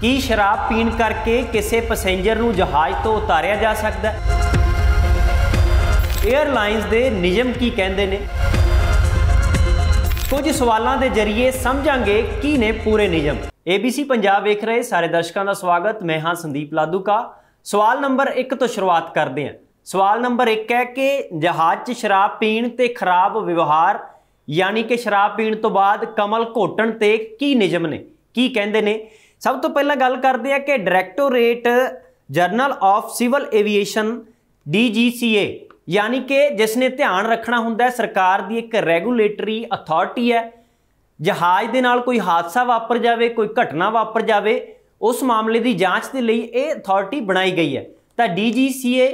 ਕੀ ਸ਼ਰਾਬ ਪੀਣ ਕਰਕੇ ਕਿਸੇ ਪੈਸੇਂਜਰ ਨੂੰ ਜਹਾਜ਼ ਤੋਂ ਉਤਾਰਿਆ ਜਾ ਸਕਦਾ ਹੈ ਏਅਰਲਾਈਨਸ ਦੇ ਨਿਯਮ ਕੀ ਕਹਿੰਦੇ ਨੇ ਕੁਝ ਸਵਾਲਾਂ ਦੇ ਜ਼ਰੀਏ ਸਮਝਾਂਗੇ ਕੀ ਨੇ ਪੂਰੇ ਨਿਯਮ ABC ਪੰਜਾਬ ਵੇਖ ਰਹੇ ਸਾਰੇ ਦਰਸ਼ਕਾਂ ਦਾ ਸਵਾਗਤ ਮੈਂ ਹਾਂ ਸੰਦੀਪ ਲਾਦੂਕਾ ਸਵਾਲ ਨੰਬਰ 1 ਤੋਂ ਸ਼ੁਰੂਆਤ ਕਰਦੇ ਹਾਂ ਸਵਾਲ ਨੰਬਰ 1 ਹੈ ਕਿ ਜਹਾਜ਼ 'ਚ ਸ਼ਰਾਬ ਪੀਣ ਤੇ ਖਰਾਬ ਵਿਵਹਾਰ ਯਾਨੀ ਕਿ ਸ਼ਰਾਬ ਪੀਣ ਤੋਂ ਬਾਅਦ ਕਮਲ ਘੋਟਣ ਤੇ ਕੀ ਨਿਯਮ ਨੇ ਕੀ ਕਹਿੰਦੇ ਨੇ ਸਭ ਤੋਂ ਪਹਿਲਾਂ ਗੱਲ ਕਰਦੇ ਆ ਕਿ directorate general of civil aviation DGCA ਯਾਨੀ ਕਿ ਜਿਸ ਨੇ ਧਿਆਨ ਰੱਖਣਾ ਹੁੰਦਾ ਸਰਕਾਰ ਦੀ ਇੱਕ ਰੈਗੂਲੇਟਰੀ ਅਥਾਰਟੀ ਹੈ ਜਹਾਜ਼ ਦੇ ਨਾਲ ਕੋਈ ਹਾਦਸਾ ਵਾਪਰ ਜਾਵੇ ਕੋਈ ਘਟਨਾ ਵਾਪਰ ਜਾਵੇ ਉਸ ਮਾਮਲੇ ਦੀ ਜਾਂਚ ਦੇ ਲਈ ਇਹ ਅਥਾਰਟੀ ਬਣਾਈ ਗਈ ਹੈ ਤਾਂ DGCA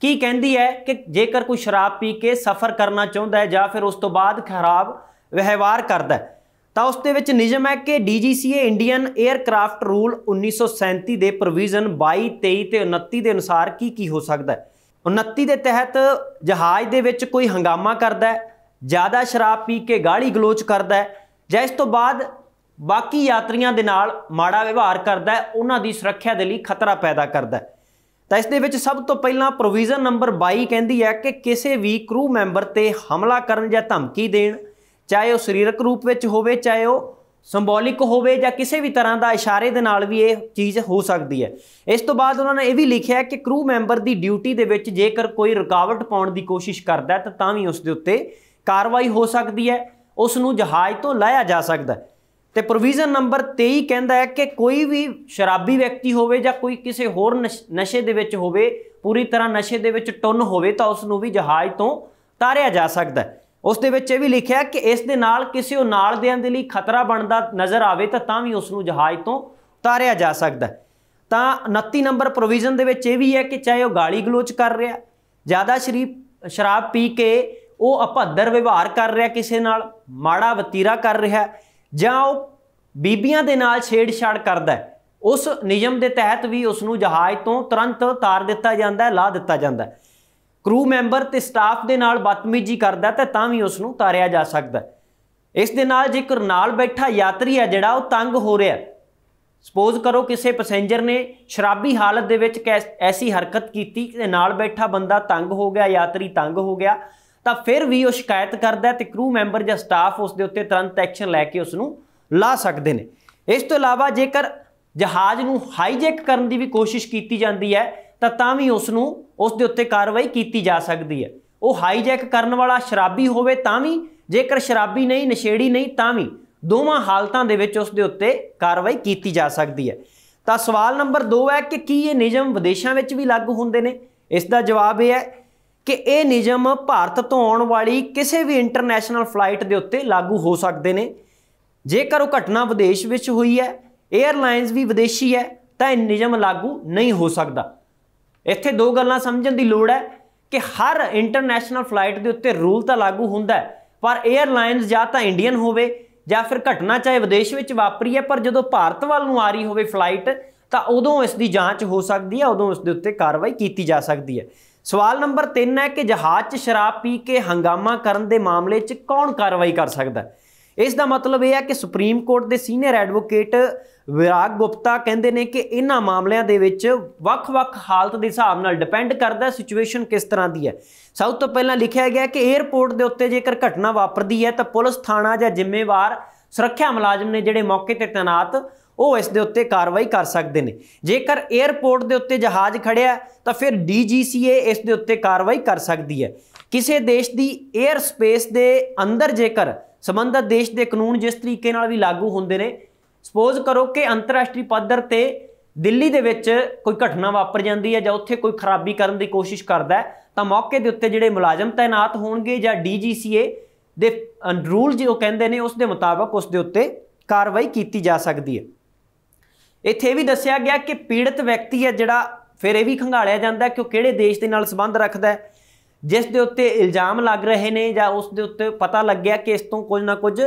ਕੀ ਕਹਿੰਦੀ ਹੈ ਕਿ ਜੇਕਰ ਕੋਈ ਸ਼ਰਾਬ ਪੀ ਕੇ ਸਫ਼ਰ ਕਰਨਾ ਚਾਹੁੰਦਾ ਹੈ ਜਾਂ ਫਿਰ ਉਸ ਤੋਂ ਬਾਅਦ ਖਰਾਬ ਵਿਵਹਾਰ ਕਰਦਾ ਹੈ ਤਾਂ ਉਸ ਦੇ ਵਿੱਚ ਨਿਯਮ ਹੈ ਕਿ ਡੀਜੀਸੀਏ ਇੰਡੀਅਨ 에ਅਰਕ੍ਰਾਫਟ ਰੂਲ 1937 ਦੇ ਪ੍ਰੋਵੀਜ਼ਨ 22 23 ਤੇ 29 ਦੇ ਅਨੁਸਾਰ ਕੀ ਕੀ ਹੋ ਸਕਦਾ ਹੈ 29 ਦੇ ਤਹਿਤ ਜਹਾਜ਼ ਦੇ ਵਿੱਚ ਕੋਈ ਹੰਗਾਮਾ ਕਰਦਾ ਹੈ ਜ਼ਿਆਦਾ ਸ਼ਰਾਬ ਪੀ ਕੇ ਗਾਲੀ ਗਲੋਚ ਕਰਦਾ ਹੈ ਜਾਂ ਇਸ ਤੋਂ ਬਾਅਦ ਬਾਕੀ ਯਾਤਰੀਆਂ ਦੇ ਨਾਲ ਮਾੜਾ ਵਿਵਹਾਰ ਕਰਦਾ ਹੈ ਉਹਨਾਂ ਦੀ ਸੁਰੱਖਿਆ ਦੇ ਲਈ ਖਤਰਾ ਪੈਦਾ ਕਰਦਾ ਹੈ ਤਾਂ ਇਸ ਦੇ ਵਿੱਚ ਸਭ ਤੋਂ ਪਹਿਲਾਂ ਪ੍ਰੋਵੀਜ਼ਨ ਨੰਬਰ 22 ਕਹਿੰਦੀ ਹੈ ਕਿ ਕਿਸੇ ਵੀ ਕਰੂ ਮੈਂਬਰ ਤੇ ਹਮਲਾ ਕਰਨ ਜਾਂ ਧਮਕੀ ਦੇਣ ਚਾਹੇ ਉਹ ਸਰੀਰਕ ਰੂਪ ਵਿੱਚ ਹੋਵੇ ਚਾਹੇ ਉਹ ਸਿੰਬੋਲਿਕ ਹੋਵੇ ਜਾਂ ਕਿਸੇ ਵੀ ਤਰ੍ਹਾਂ ਦਾ ਇਸ਼ਾਰੇ ਦੇ ਨਾਲ ਵੀ ਇਹ ਚੀਜ਼ ਹੋ ਸਕਦੀ ਹੈ ਇਸ ਤੋਂ ਬਾਅਦ ਉਹਨਾਂ ਨੇ ਇਹ ਵੀ ਲਿਖਿਆ ਕਿ ਕਰੂ ਮੈਂਬਰ ਦੀ ਡਿਊਟੀ ਦੇ ਵਿੱਚ ਜੇਕਰ ਕੋਈ ਰੁਕਾਵਟ ਪਾਉਣ ਦੀ ਕੋਸ਼ਿਸ਼ ਕਰਦਾ ਤਾਂ ਤਾਂ ਵੀ ਉਸ ਦੇ ਉੱਤੇ ਕਾਰਵਾਈ ਹੋ ਸਕਦੀ ਹੈ ਉਸ ਨੂੰ ਜਹਾਜ਼ ਤੋਂ ਲਾਇਆ ਜਾ ਸਕਦਾ ਤੇ ਪ੍ਰੋਵੀਜ਼ਨ ਨੰਬਰ 23 ਕਹਿੰਦਾ ਹੈ ਕਿ ਕੋਈ ਵੀ ਸ਼ਰਾਬੀ ਵਿਅਕਤੀ ਹੋਵੇ ਜਾਂ ਕੋਈ ਕਿਸੇ ਹੋਰ ਨਸ਼ੇ ਦੇ ਵਿੱਚ ਹੋਵੇ ਪੂਰੀ ਤਰ੍ਹਾਂ ਨਸ਼ੇ ਦੇ ਵਿੱਚ ਟੁੰਨ ਹੋਵੇ ਤਾਂ ਉਸ ਨੂੰ ਵੀ ਜਹਾਜ਼ ਤੋਂ ਤਾਰਿਆ ਜਾ ਸਕਦਾ ਹੈ ਉਸ ਦੇ ਵਿੱਚ ਇਹ ਵੀ ਲਿਖਿਆ ਕਿ ਇਸ ਦੇ ਨਾਲ ਕਿਸੇ ਉਹ ਨਾਲ ਦੇਆਂ ਦੇ ਲਈ ਖਤਰਾ ਬਣਦਾ ਨਜ਼ਰ ਆਵੇ ਤਾਂ ਤਾਂ ਵੀ ਉਸ ਨੂੰ ਜਹਾਜ਼ ਤੋਂ ਤਾਰਿਆ ਜਾ ਸਕਦਾ ਤਾਂ 29 ਨੰਬਰ ਪ੍ਰੋਵੀਜ਼ਨ ਦੇ ਵਿੱਚ ਇਹ ਵੀ ਹੈ ਕਿ ਚਾਹੇ ਉਹ ਗਾਲੀ ਗਲੋਚ ਕਰ ਰਿਹਾ ਜ਼ਿਆਦਾ ਸ਼ਰੀਬ ਸ਼ਰਾਬ ਪੀ ਕੇ ਉਹ ਅਪਹਦਰ ਵਿਵਹਾਰ ਕਰ ਰਿਹਾ ਕਿਸੇ ਨਾਲ ਮਾੜਾ ਵਤੀਰਾ ਕਰ ਰਿਹਾ ਜਾਂ ਉਹ ਬੀਬੀਆਂ ਦੇ ਨਾਲ ਛੇੜਛਾੜ ਕਰਦਾ ਉਸ ਨਿਯਮ ਦੇ ਤਹਿਤ ਵੀ ਉਸ ਨੂੰ ਜਹਾਜ਼ ਤੋਂ ਤੁਰੰਤ ਤਾਰ ਦਿੱਤਾ ਜਾਂਦਾ ਹੈ ਲਾ ਦਿੱਤਾ ਜਾਂਦਾ ਹੈ ਕਰੂ ਮੈਂਬਰ ਤੇ ਸਟਾਫ ਦੇ ਨਾਲ ਬਦਤਮੀਜ਼ੀ ਕਰਦਾ ਤਾਂ ਤਾਂ ਵੀ ਉਸ ਨੂੰ ਤਾਰਿਆ ਜਾ ਸਕਦਾ ਇਸ ਦੇ ਨਾਲ ਜੇਕਰ ਨਾਲ ਬੈਠਾ ਯਾਤਰੀ ਹੈ ਜਿਹੜਾ ਉਹ ਤੰਗ ਹੋ ਰਿਹਾ ਸਪੋਜ਼ ਕਰੋ ਕਿਸੇ ਪੈਸੇਂਜਰ ਨੇ ਸ਼ਰਾਬੀ ਹਾਲਤ ਦੇ ਵਿੱਚ ਐਸੀ ਹਰਕਤ ਕੀਤੀ ਕਿ ਨਾਲ ਬੈਠਾ ਬੰਦਾ ਤੰਗ ਹੋ ਗਿਆ ਯਾਤਰੀ ਤੰਗ ਹੋ ਗਿਆ ਤਾਂ ਫਿਰ ਵੀ ਉਹ ਸ਼ਿਕਾਇਤ ਕਰਦਾ ਤੇ ਕਰੂ ਮੈਂਬਰ ਜਾਂ ਸਟਾਫ ਉਸ ਦੇ ਉੱਤੇ ਤੁਰੰਤ ਐਕਸ਼ਨ ਲੈ ਕੇ ਉਸ ਨੂੰ ਲਾ ਸਕਦੇ ਨੇ ਇਸ ਤੋਂ ਇਲਾਵਾ ਜੇਕਰ ਜਹਾਜ਼ ਨੂੰ ਹਾਈਜੈਕ ਕਰਨ ਦੀ ਵੀ ਕੋਸ਼ਿਸ਼ ਕੀਤੀ ਜਾਂਦੀ ਹੈ ਤਾਂ ਤਾਂ ਵੀ ਉਸ ਨੂੰ ਉਸ ਦੇ ਉੱਤੇ ਕਾਰਵਾਈ ਕੀਤੀ ਜਾ ਸਕਦੀ ਹੈ ਉਹ ਹਾਈਜੈਕ ਕਰਨ ਵਾਲਾ ਸ਼ਰਾਬੀ ਹੋਵੇ ਤਾਂ ਵੀ ਜੇਕਰ ਸ਼ਰਾਬੀ ਨਹੀਂ ਨਸ਼ੇੜੀ ਨਹੀਂ ਤਾਂ ਵੀ ਦੋਵਾਂ ਹਾਲਤਾਂ ਦੇ ਵਿੱਚ ਉਸ ਦੇ ਉੱਤੇ ਕਾਰਵਾਈ ਕੀਤੀ ਜਾ ਸਕਦੀ ਹੈ ਤਾਂ ਸਵਾਲ ਨੰਬਰ 2 ਹੈ ਕਿ ਕੀ ਇਹ ਨਿਯਮ ਵਿਦੇਸ਼ਾਂ ਵਿੱਚ ਵੀ ਲਾਗੂ ਹੁੰਦੇ ਨੇ ਇਸ ਦਾ ਜਵਾਬ ਇਹ ਹੈ ਕਿ ਇਹ ਨਿਯਮ ਭਾਰਤ ਤੋਂ ਆਉਣ ਵਾਲੀ ਕਿਸੇ ਵੀ ਇੰਟਰਨੈਸ਼ਨਲ ਫਲਾਈਟ ਦੇ ਉੱਤੇ ਲਾਗੂ ਹੋ ਸਕਦੇ ਨੇ ਜੇਕਰ ਉਹ ਘਟਨਾ ਵਿਦੇਸ਼ ਵਿੱਚ ਹੋਈ ਹੈ 에ਅਰਲਾਈਨਸ ਵੀ ਵਿਦੇਸ਼ੀ ਹੈ ਤਾਂ ਇਹ ਨਿਯਮ ਲਾਗੂ ਨਹੀਂ ਹੋ ਸਕਦਾ ਇੱਥੇ ਦੋ ਗੱਲਾਂ ਸਮਝਣ ਦੀ ਲੋੜ ਹੈ ਕਿ ਹਰ ਇੰਟਰਨੈਸ਼ਨਲ ਫਲਾਈਟ ਦੇ ਉੱਤੇ ਰੂਲ ਤਾਂ ਲਾਗੂ ਹੁੰਦਾ ਪਰ 에ਅਰਲਾਈਨਸ ਜਾਂ ਤਾਂ ਇੰਡੀਅਨ ਹੋਵੇ ਜਾਂ ਫਿਰ ਘਟਨਾ ਚਾਹੇ ਵਿਦੇਸ਼ ਵਿੱਚ ਵਾਪਰੀ ਹੈ ਪਰ ਜਦੋਂ ਭਾਰਤ ਵੱਲ ਨੂੰ ਆ ਰਹੀ ਹੋਵੇ ਫਲਾਈਟ ਤਾਂ ਉਦੋਂ ਇਸ ਦੀ ਜਾਂਚ ਹੋ ਸਕਦੀ ਹੈ ਉਦੋਂ ਇਸ ਦੇ ਉੱਤੇ ਕਾਰਵਾਈ ਕੀਤੀ ਜਾ ਸਕਦੀ ਹੈ ਸਵਾਲ ਨੰਬਰ 3 ਹੈ ਕਿ ਜਹਾਜ਼ 'ਚ ਸ਼ਰਾਬ ਪੀ ਕੇ ਹੰਗਾਮਾ ਕਰਨ ਦੇ ਮਾਮਲੇ 'ਚ ਕੌਣ ਕਾਰਵਾਈ ਕਰ ਸਕਦਾ ਹੈ ਇਸ ਦਾ ਮਤਲਬ ਇਹ ਹੈ ਕਿ ਸੁਪਰੀਮ ਕੋਰਟ ਦੇ ਸੀਨੀਅਰ ਐਡਵੋਕੇਟ ਵਿਰਾਗ ਗੁਪਤਾ ਕਹਿੰਦੇ ਨੇ ਕਿ ਇਹਨਾਂ ਮਾਮਲਿਆਂ ਦੇ ਵਿੱਚ ਵੱਖ-ਵੱਖ ਹਾਲਤ ਦੇ ਹਿਸਾਬ ਨਾਲ ਡਿਪੈਂਡ ਕਰਦਾ ਸਿਚੁਏਸ਼ਨ ਕਿਸ ਤਰ੍ਹਾਂ ਦੀ ਹੈ ਸਭ ਤੋਂ ਪਹਿਲਾਂ ਲਿਖਿਆ ਗਿਆ ਕਿ 에ਅਰਪੋਰਟ ਦੇ ਉੱਤੇ ਜੇਕਰ ਘਟਨਾ ਵਾਪਰਦੀ ਹੈ ਤਾਂ ਪੁਲਿਸ ਥਾਣਾ ਜਾਂ ਜ਼ਿੰਮੇਵਾਰ ਸੁਰੱਖਿਆ ਮੁਲਾਜ਼ਮ ਨੇ ਜਿਹੜੇ ਮੌਕੇ ਤੇ ਤਾਇਨਾਤ ਉਹ ਇਸ ਦੇ ਉੱਤੇ ਕਾਰਵਾਈ ਕਰ ਸਕਦੇ ਨੇ ਜੇਕਰ 에ਅਰਪੋਰਟ ਦੇ ਉੱਤੇ ਜਹਾਜ਼ ਖੜਿਆ ਤਾਂ ਫਿਰ ਡੀਜੀਸੀਏ ਇਸ ਦੇ ਉੱਤੇ ਕਾਰਵਾਈ ਕਰ ਸਕਦੀ ਹੈ ਕਿਸੇ ਦੇਸ਼ ਦੀ 에ਅਰ ਸਪੇਸ ਦੇ ਅੰਦਰ ਜੇਕਰ ਸਬੰਧਤ ਦੇਸ਼ ਦੇ ਕਾਨੂੰਨ ਜਿਸ ਤਰੀਕੇ ਨਾਲ ਵੀ ਲਾਗੂ ਹੁੰਦੇ ਨੇ ਸਪੋਜ਼ ਕਰੋ ਕਿ ਅੰਤਰਰਾਸ਼ਟਰੀ ਪੱਧਰ ਤੇ ਦਿੱਲੀ ਦੇ ਵਿੱਚ ਕੋਈ ਘਟਨਾ ਵਾਪਰ ਜਾਂਦੀ ਹੈ ਜਾਂ ਉੱਥੇ ਕੋਈ ਖਰਾਬੀ ਕਰਨ ਦੀ ਕੋਸ਼ਿਸ਼ ਕਰਦਾ ਤਾਂ ਮੌਕੇ ਦੇ ਉੱਤੇ ਜਿਹੜੇ ਮੁਲਾਜ਼ਮ ਤਾਇਨਾਤ ਹੋਣਗੇ ਜਾਂ ਡੀਜੀਸੀਏ ਦੇ ਰੂਲ ਜੋ ਕਹਿੰਦੇ ਨੇ ਉਸ ਦੇ ਮੁਤਾਬਕ ਉਸ ਦੇ ਉੱਤੇ ਕਾਰਵਾਈ ਕੀਤੀ ਜਾ ਸਕਦੀ ਹੈ ਇੱਥੇ ਵੀ ਦੱਸਿਆ ਗਿਆ ਕਿ ਪੀੜਤ ਵਿਅਕਤੀ ਹੈ ਜਿਹੜਾ ਫਿਰ ਇਹ ਵੀ ਖੰਗਾਲਿਆ ਜਾਂਦਾ ਕਿ ਉਹ ਕਿਹੜੇ ਦੇਸ਼ ਦੇ ਨਾਲ ਸੰਬੰਧ ਰੱਖਦਾ ਹੈ ਜਿਸ ਦੇ ਉੱਤੇ ਇਲਜ਼ਾਮ ਲੱਗ ਰਹੇ ਨੇ ਜਾਂ ਉਸ ਦੇ ਉੱਤੇ ਪਤਾ ਲੱਗਿਆ ਕਿ ਇਸ ਤੋਂ ਕੁਝ ਨਾ ਕੁਝ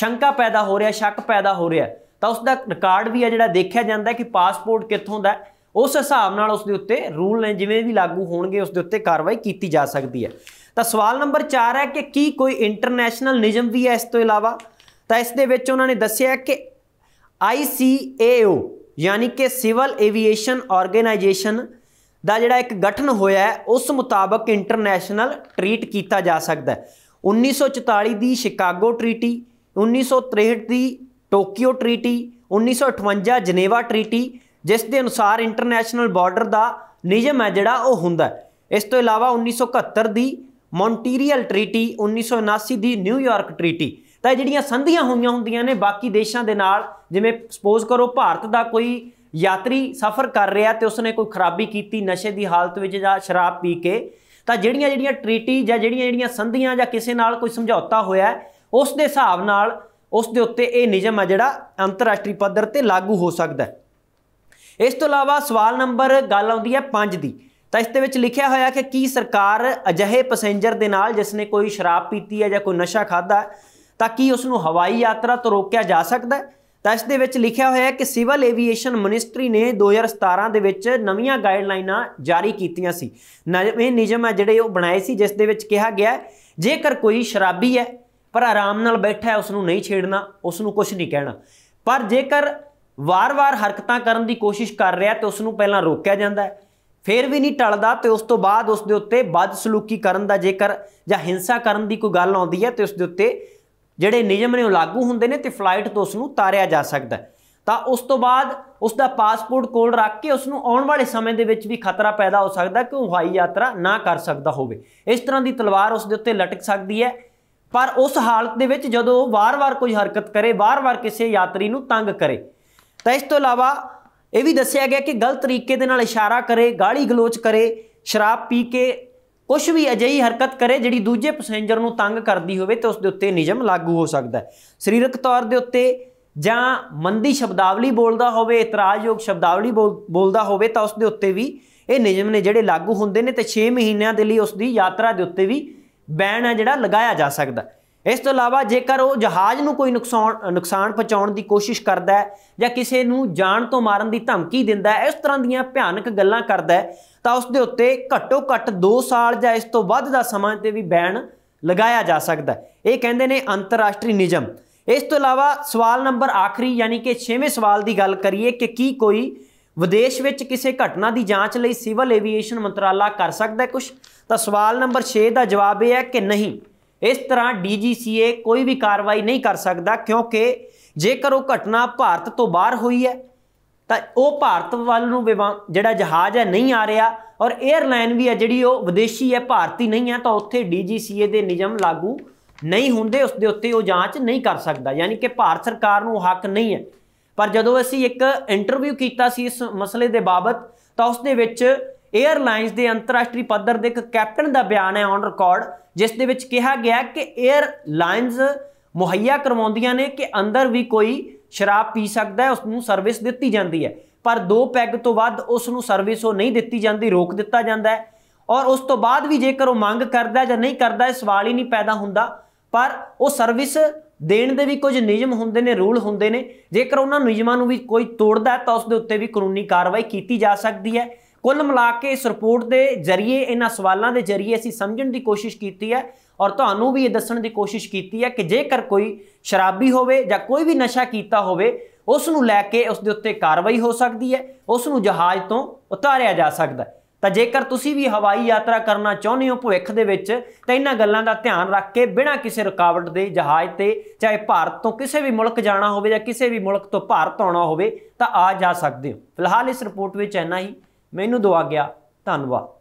ਸ਼ੰਕਾ ਪੈਦਾ ਹੋ ਰਿਹਾ ਸ਼ੱਕ ਪੈਦਾ ਹੋ ਰਿਹਾ ਤਾਂ ਉਸ ਦਾ ਰਿਕਾਰਡ ਵੀ ਹੈ ਜਿਹੜਾ ਦੇਖਿਆ ਜਾਂਦਾ ਕਿ ਪਾਸਪੋਰਟ ਕਿੱਥੋਂ ਦਾ ਉਸ ਹਿਸਾਬ ਨਾਲ ਉਸ ਦੇ ਉੱਤੇ ਰੂਲ ਨੇ ਜਿਵੇਂ ਵੀ ਲਾਗੂ ਹੋਣਗੇ ਉਸ ਦੇ ਉੱਤੇ ਕਾਰਵਾਈ ਕੀਤੀ ਜਾ ਸਕਦੀ ਹੈ ਤਾਂ ਸਵਾਲ ਨੰਬਰ 4 ਹੈ ਕਿ ਕੀ ਕੋਈ ਇੰਟਰਨੈਸ਼ਨਲ ਨਿਯਮ ਵੀ ਹੈ ਇਸ ਤੋਂ ਇਲਾਵਾ ਤਾਂ ਇਸ ਦੇ ਵਿੱਚ ਉਹਨਾਂ ਨੇ ਦੱਸਿਆ ਕਿ ICAO ਯਾਨੀ ਕਿ ਸਿਵਲ ਐਵੀਏਸ਼ਨ ਆਰਗੇਨਾਈਜੇਸ਼ਨ ਦਾ ਜਿਹੜਾ ਇੱਕ ਗਠਨ ਹੋਇਆ ਉਸ ਮੁਤਾਬਕ ਇੰਟਰਨੈਸ਼ਨਲ ਟ੍ਰੀਟ ਕੀਤਾ ਜਾ ਸਕਦਾ ਹੈ 1944 ਦੀ ਸ਼ਿਕਾਗੋ ਟ੍ਰੀਟੀ 1963 ਦੀ ਟੋਕੀਓ ਟ੍ਰੀਟੀ 1958 ਜਨੇਵਾ ਟ੍ਰੀਟੀ ਜਿਸ ਦੇ ਅਨੁਸਾਰ ਇੰਟਰਨੈਸ਼ਨਲ ਬਾਰਡਰ ਦਾ ਨਿਯਮ ਹੈ ਜਿਹੜਾ ਉਹ ਹੁੰਦਾ ਇਸ ਤੋਂ ਇਲਾਵਾ 1971 ਦੀ ਮੌਂਟਰੀਅਲ ਟ੍ਰੀਟੀ 1979 ਦੀ ਨਿਊਯਾਰਕ ਟ੍ਰੀਟੀ ਤਾਂ ਜਿਹੜੀਆਂ ਸੰਧੀਆਂ ਹੋਈਆਂ ਹੁੰਦੀਆਂ ਨੇ ਬਾਕੀ ਦੇਸ਼ਾਂ ਦੇ ਨਾਲ ਜਿਵੇਂ ਸਪੋਜ਼ ਕਰੋ ਭਾਰਤ ਦਾ ਕੋਈ ਯਾਤਰੀ ਸਫ਼ਰ ਕਰ ਰਿਹਾ ਤੇ ਉਸਨੇ ਕੋਈ ਖਰਾਬੀ ਕੀਤੀ ਨਸ਼ੇ ਦੀ ਹਾਲਤ ਵਿੱਚ ਜਾਂ ਸ਼ਰਾਬ ਪੀ ਕੇ ਤਾਂ ਜਿਹੜੀਆਂ ਜਿਹੜੀਆਂ ਟ੍ਰੀਟੀ ਜਾਂ ਜਿਹੜੀਆਂ ਜਿਹੜੀਆਂ ਸੰਧੀਆਂ ਜਾਂ ਕਿਸੇ ਨਾਲ ਕੋਈ ਸਮਝੌਤਾ ਹੋਇਆ ਉਸ ਦੇ ਹਿਸਾਬ ਨਾਲ ਉਸ ਦੇ ਉੱਤੇ ਇਹ ਨਿਯਮ ਆ ਜਿਹੜਾ ਅੰਤਰਰਾਸ਼ਟਰੀ ਪੱਧਰ ਤੇ ਲਾਗੂ ਹੋ ਸਕਦਾ ਹੈ ਇਸ ਤੋਂ ਇਲਾਵਾ ਸਵਾਲ ਨੰਬਰ ਗੱਲ ਆਉਂਦੀ ਹੈ 5 ਦੀ ਤਾਂ ਇਸ ਦੇ ਵਿੱਚ ਲਿਖਿਆ ਹੋਇਆ ਕਿ ਕੀ ਸਰਕਾਰ ਅਜਿਹੇ ਪੈਸੇਂਜਰ ਦੇ ਨਾਲ ਜਿਸ ਨੇ ਕੋਈ ਸ਼ਰਾਬ ਪੀਤੀ ਹੈ ਜਾਂ ਕੋਈ ਨਸ਼ਾ ਖਾਦਾ ਤਾਂ ਕੀ ਉਸ ਨੂੰ ਹਵਾਈ ਯਾਤਰਾ ਤੋਂ ਰੋਕਿਆ ਜਾ ਸਕਦਾ ਹੈ ਤਾਂ ਇਸ ਦੇ ਵਿੱਚ ਲਿਖਿਆ ਹੋਇਆ ਹੈ ਕਿ ਸਿਵਲ ਏਵੀਏਸ਼ਨ ਮਿਨਿਸਟਰੀ ਨੇ 2017 ਦੇ ਵਿੱਚ ਨਵੀਆਂ ਗਾਈਡਲਾਈਨਾਂ ਜਾਰੀ ਕੀਤੀਆਂ ਸੀ ਇਹ ਨਿਯਮ ਹੈ ਜਿਹੜੇ ਉਹ ਬਣਾਏ ਸੀ ਜਿਸ ਦੇ ਵਿੱਚ ਕਿਹਾ ਗਿਆ ਜੇਕਰ ਕੋਈ ਸ਼ਰਾਬੀ ਹੈ ਪਰ ਆਰਾਮ ਨਾਲ ਬੈਠਾ ਹੈ ਉਸ ਨੂੰ ਨਹੀਂ ਛੇੜਨਾ ਉਸ ਨੂੰ ਕੁਝ ਨਹੀਂ ਕਹਿਣਾ ਪਰ ਜੇਕਰ ਵਾਰ-ਵਾਰ ਹਰਕਤਾਂ ਕਰਨ ਦੀ ਕੋਸ਼ਿਸ਼ ਕਰ ਰਿਹਾ ਤੇ ਉਸ ਨੂੰ ਪਹਿਲਾਂ ਰੋਕਿਆ ਜਾਂਦਾ ਹੈ ਫਿਰ ਵੀ ਨਹੀਂ ਟਲਦਾ ਤੇ ਉਸ ਤੋਂ ਬਾਅਦ ਉਸ ਦੇ ਉੱਤੇ ਬਦਸਲੂਕੀ ਕਰਨ ਦਾ ਜੇਕਰ ਜਾਂ ਹਿੰਸਾ ਕਰਨ ਦੀ ਕੋਈ ਗੱਲ ਆਉਂਦੀ ਹੈ ਤੇ ਉਸ ਦੇ ਉੱਤੇ ਜਿਹੜੇ ਨਿਯਮ ਨੇ ਉਹ ਲਾਗੂ ਹੁੰਦੇ ਨੇ ਤੇ ਫਲਾਈਟ ਤੋਂ ਉਸ ਨੂੰ ਤਾਰਿਆ ਜਾ ਸਕਦਾ ਤਾਂ ਉਸ ਤੋਂ ਬਾਅਦ ਉਸ ਦਾ ਪਾਸਪੋਰਟ ਕੋਲ ਰੱਖ ਕੇ ਉਸ ਨੂੰ ਆਉਣ ਵਾਲੇ ਸਮੇਂ ਦੇ ਵਿੱਚ ਵੀ ਖਤਰਾ ਪੈਦਾ ਹੋ ਸਕਦਾ ਕਿ ਉਹ ਹਵਾਈ ਯਾਤਰਾ ਨਾ ਕਰ ਸਕਦਾ ਹੋਵੇ ਇਸ ਤਰ੍ਹਾਂ ਦੀ ਤਲਵਾਰ ਉਸ ਦੇ ਉੱਤੇ ਲਟਕ ਸਕਦੀ ਹੈ ਪਰ ਉਸ ਹਾਲਤ ਦੇ ਵਿੱਚ ਜਦੋਂ ਉਹ ਵਾਰ-ਵਾਰ ਕੋਈ ਹਰਕਤ ਕਰੇ ਵਾਰ-ਵਾਰ ਕਿਸੇ ਯਾਤਰੀ ਨੂੰ ਤੰਗ ਕਰੇ ਤਾਂ ਇਸ ਤੋਂ ਇਲਾਵਾ ਇਹ ਵੀ ਦੱਸਿਆ ਗਿਆ ਕਿ ਗਲਤ ਤਰੀਕੇ ਦੇ ਨਾਲ ਇਸ਼ਾਰਾ ਕਰੇ ਗਾਲੀ ਗਲੋਚ ਕਰੇ ਸ਼ਰਾਬ ਪੀ ਕੇ ਕੁਝ ਵੀ ਅਜਿਹੀ ਹਰਕਤ ਕਰੇ ਜਿਹੜੀ ਦੂਜੇ ਪੈਸੇਂਜਰ ਨੂੰ ਤੰਗ ਕਰਦੀ ਹੋਵੇ ਤੇ ਉਸ ਦੇ ਉੱਤੇ ਨਿਯਮ ਲਾਗੂ ਹੋ ਸਕਦਾ ਹੈ ਸਰੀਰਕ ਤੌਰ ਦੇ ਉੱਤੇ ਜਾਂ ਮੰਦੀ ਸ਼ਬਦਾਵਲੀ ਬੋਲਦਾ ਹੋਵੇ ਇਤਰਾਜ਼ਯੋਗ ਸ਼ਬਦਾਵਲੀ ਬੋਲਦਾ ਹੋਵੇ ਤਾਂ ਉਸ ਦੇ ਉੱਤੇ ਵੀ ਇਹ ਨਿਯਮ ਨੇ ਜਿਹੜੇ ਲਾਗੂ ਹੁੰਦੇ ਨੇ ਤੇ 6 ਮਹੀਨਿਆਂ ਦੇ ਲਈ ਉਸ ਦੀ ਯਾਤਰਾ ਦੇ ਉੱਤੇ ਵੀ ਬੈਨ ਹੈ ਜਿਹੜਾ ਲਗਾਇਆ ਜਾ ਸਕਦਾ ਇਸ ਤੋਂ ਇਲਾਵਾ ਜੇਕਰ ਉਹ ਜਹਾਜ਼ ਨੂੰ ਕੋਈ ਨੁਕਸਾਨ ਨੁਕਸਾਨ ਪਹੁੰਚਾਉਣ ਦੀ ਕੋਸ਼ਿਸ਼ ਕਰਦਾ ਹੈ ਜਾਂ ਕਿਸੇ ਨੂੰ ਜਾਨ ਤੋਂ ਮਾਰਨ ਦੀ ਧਮਕੀ ਦਿੰਦਾ ਹੈ ਇਸ ਤਰ੍ਹਾਂ ਦੀਆਂ ਭਿਆਨਕ ਗੱਲਾਂ ਕਰਦਾ ਹੈ ਤਾਂ ਉਸ ਦੇ ਉੱਤੇ ਘੱਟੋ ਘੱਟ 2 ਸਾਲ ਜਾਂ ਇਸ ਤੋਂ ਵੱਧ ਦਾ ਸਮਾਂ ਤੇ ਵੀ ਬੈਨ ਲਗਾਇਆ ਜਾ ਸਕਦਾ ਹੈ ਇਹ ਕਹਿੰਦੇ ਨੇ ਅੰਤਰਰਾਸ਼ਟਰੀ ਨਿਯਮ ਇਸ ਤੋਂ ਇਲਾਵਾ ਸਵਾਲ ਨੰਬਰ ਆਖਰੀ ਯਾਨੀ ਕਿ 6ਵੇਂ ਸਵਾਲ ਦੀ ਗੱਲ ਕਰੀਏ ਕਿ ਕੀ ਕੋਈ ਵਿਦੇਸ਼ ਵਿੱਚ ਕਿਸੇ ਘਟਨਾ ਦੀ ਜਾਂਚ ਲਈ ਸਿਵਲ ਐਵੀਏਸ਼ਨ ਮੰਤਰਾਲਾ ਕਰ ਸਕਦਾ ਹੈ ਕੁਝ ਤਾਂ ਸਵਾਲ ਨੰਬਰ 6 ਦਾ ਜਵਾਬ ਇਹ ਹੈ ਕਿ ਨਹੀਂ ਇਸ ਤਰ੍ਹਾਂ ਡੀਜੀਸੀਏ ਕੋਈ ਵੀ ਕਾਰਵਾਈ ਨਹੀਂ ਕਰ ਸਕਦਾ ਕਿਉਂਕਿ ਜੇਕਰ ਉਹ ਘਟਨਾ ਭਾਰਤ ਤੋਂ ਬਾਹਰ ਹੋਈ ਹੈ ਤਾਂ ਉਹ ਭਾਰਤ ਵੱਲ ਨੂੰ ਜਿਹੜਾ ਜਹਾਜ਼ ਹੈ ਨਹੀਂ ਆ ਰਿਹਾ ਔਰ 에ਅਰਲਾਈਨ ਵੀ ਹੈ ਜਿਹੜੀ ਉਹ ਵਿਦੇਸ਼ੀ ਹੈ ਭਾਰਤੀ ਨਹੀਂ ਹੈ ਤਾਂ ਉੱਥੇ ਡੀਜੀਸੀਏ ਦੇ ਨਿਯਮ ਲਾਗੂ ਨਹੀਂ ਹੁੰਦੇ ਉਸ ਦੇ ਉੱਤੇ ਉਹ ਜਾਂਚ ਨਹੀਂ ਕਰ ਸਕਦਾ ਯਾਨੀ ਕਿ ਭਾਰਤ ਸਰਕਾਰ ਨੂੰ ਹੱਕ ਨਹੀਂ ਹੈ ਪਰ ਜਦੋਂ ਅਸੀਂ ਇੱਕ ਇੰਟਰਵਿਊ ਕੀਤਾ ਸੀ ਇਸ ਮਸਲੇ ਦੇ ਬਾਬਤ ਤਾਂ ਉਸ ਦੇ ਵਿੱਚ ਏਅਰਲਾਈਨਸ ਦੇ ਅੰਤਰਰਾਸ਼ਟਰੀ ਪੱਧਰ ਦੇ ਇੱਕ ਕੈਪਟਨ ਦਾ ਬਿਆਨ ਹੈ ਔਨ ਰਿਕਾਰਡ ਜਿਸ ਦੇ ਵਿੱਚ ਕਿਹਾ ਗਿਆ ਕਿ ਏਅਰਲਾਈਨਸ ਮੁਹੱਈਆ ਕਰਵਾਉਂਦੀਆਂ ਨੇ ਕਿ ਅੰਦਰ ਵੀ ਕੋਈ ਸ਼ਰਾਬ ਪੀ ਸਕਦਾ ਹੈ ਉਸ ਨੂੰ ਸਰਵਿਸ ਦਿੱਤੀ ਜਾਂਦੀ ਹੈ ਪਰ ਦੋ ਪੈਗ ਤੋਂ ਵੱਧ ਉਸ ਨੂੰ ਸਰਵਿਸ ਉਹ ਨਹੀਂ ਦਿੱਤੀ ਜਾਂਦੀ ਰੋਕ ਦਿੱਤਾ ਜਾਂਦਾ ਹੈ ਔਰ ਉਸ ਤੋਂ ਬਾਅਦ ਵੀ ਜੇਕਰ ਉਹ ਮੰਗ ਕਰਦਾ ਜਾਂ ਨਹੀਂ ਕਰਦਾ ਇਹ ਸਵਾਲ ਹੀ ਨਹੀਂ ਪੈਦਾ ਹੁੰਦਾ ਪਰ ਉਹ ਸਰਵਿਸ ਦੇਣ ਦੇ ਵੀ ਕੁਝ ਨਿਯਮ ਹੁੰਦੇ ਨੇ ਰੂਲ ਹੁੰਦੇ ਨੇ ਜੇਕਰ ਉਹਨਾਂ ਨਿਯਮਾਂ ਨੂੰ ਵੀ ਕੋਈ ਤੋੜਦਾ ਤਾਂ ਉਸ ਦੇ ਉੱਤੇ ਵੀ ਕਾਨੂੰਨੀ ਕਾਰਵਾਈ ਕੀਤੀ ਜਾ ਸਕਦੀ ਹੈ ਕੁੱਲ ਮਿਲਾ ਕੇ ਇਸ ਰਿਪੋਰਟ ਦੇ ਜ਼ਰੀਏ ਇਹਨਾਂ ਸਵਾਲਾਂ ਦੇ ਜ਼ਰੀਏ ਅਸੀਂ ਸਮਝਣ ਦੀ ਕੋਸ਼ਿਸ਼ ਕੀਤੀ ਹੈ ਔਰ ਤੁਹਾਨੂੰ ਵੀ ਇਹ ਦੱਸਣ ਦੀ ਕੋਸ਼ਿਸ਼ ਕੀਤੀ ਹੈ ਕਿ ਜੇਕਰ ਕੋਈ ਸ਼ਰਾਬੀ ਹੋਵੇ ਜਾਂ ਕੋਈ ਵੀ ਨਸ਼ਾ ਕੀਤਾ ਹੋਵੇ ਉਸ ਨੂੰ ਲੈ ਕੇ ਉਸ ਦੇ ਉੱਤੇ ਕਾਰਵਾਈ ਹੋ ਸਕਦੀ ਹੈ ਉਸ ਨੂੰ ਜਹਾਜ਼ ਤੋਂ ਉਤਾਰਿਆ ਜਾ ਸਕਦਾ ਤਾਂ ਜੇਕਰ ਤੁਸੀਂ ਵੀ ਹਵਾਈ ਯਾਤਰਾ ਕਰਨਾ ਚਾਹੁੰਦੇ ਹੋ ਭਵਿੱਖ ਦੇ ਵਿੱਚ ਤਾਂ ਇਹਨਾਂ ਗੱਲਾਂ ਦਾ ਧਿਆਨ ਰੱਖ ਕੇ ਬਿਨਾਂ ਕਿਸੇ ਰੁਕਾਵਟ ਦੇ ਜਹਾਜ਼ ਤੇ ਚਾਹੇ ਭਾਰਤ ਤੋਂ ਕਿਸੇ ਵੀ ਮੁਲਕ ਜਾਣਾ ਹੋਵੇ ਜਾਂ ਕਿਸੇ ਵੀ ਮੁਲਕ ਤੋਂ ਭਾਰਤ ਆਉਣਾ ਹੋਵੇ ਤਾਂ ਆ ਜਾ ਸਕਦੇ ਹੋ ਫਿਲਹਾਲ ਇਸ ਰਿਪੋਰਟ ਵਿੱਚ ਇੰਨਾ ਹੀ ਮੈਨੂੰ ਦਵਾ ਗਿਆ ਧੰਨਵਾਦ